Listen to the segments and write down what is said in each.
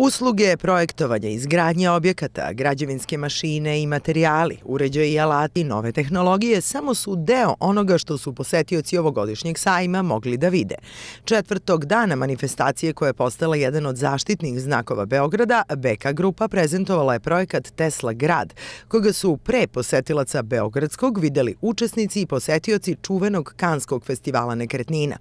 Usluge, projektovanje, izgradnje objekata, građevinske mašine i materijali, uređaje i alati, nove tehnologije samo su deo onoga što su posetioci ovogodišnjeg sajma mogli da vide. Četvrtog dana manifestacije koja je postala jedan od zaštitnih znakova Beograda, BK Grupa prezentovala je projekat Tesla Grad, koga su pre posetilaca Beogradskog videli učesnici i posetioci čuvenog Kanskog festivala nekretnina.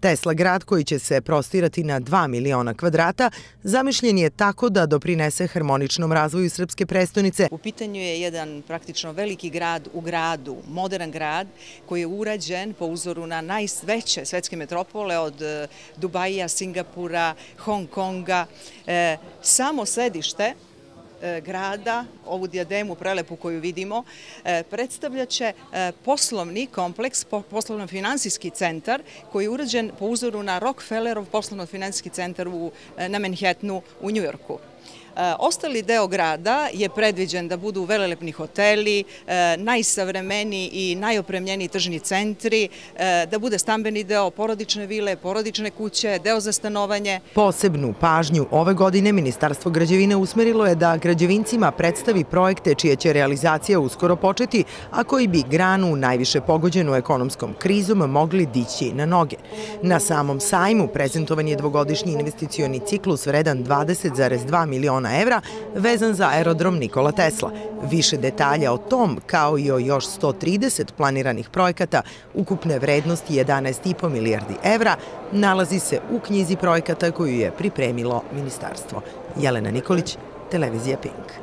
Tesla Grad, koji će se prostirati na 2 miliona kvadrata, zamišljen izmenjen je tako da doprinese harmoničnom razvoju srpske prestonice. U pitanju je jedan praktično veliki grad u gradu, modern grad koji je urađen po uzoru na najsveće svetske metropole od e, Dubaja, Singapura, Hong Konga. E, samo sedište E, grada, ovu diademu prelepu koju vidimo, e, predstavljaće e, poslovni kompleks, poslovno-finansijski centar koji je urađen po uzoru na Rockefellerov poslovno-finansijski centar u, na Manhattanu u Njujorku. Eh, ostali deo grada je predviđen da budu velelepni hoteli, eh, najsavremeni i najopremljeniji tržni centri, eh, da bude stambeni deo, porodične vile, porodične kuće, deo za stanovanje. Posebnu pažnju ove godine Ministarstvo građevine usmerilo je da građevincima predstavi projekte čije će realizacija uskoro početi, a koji bi granu najviše pogođenu ekonomskom krizom mogli dići na noge. Na samom sajmu prezentovan je dvogodišnji investicioni ciklus vredan 20,2 miliona miliona evra vezan za aerodrom Nikola Tesla. Više detalja o tom, kao i o još 130 planiranih projekata ukupne vrednosti 11,5 milijardi evra, nalazi se u knjizi projekata koju je pripremilo ministarstvo. Jelena Nikolić, Televizija Pink.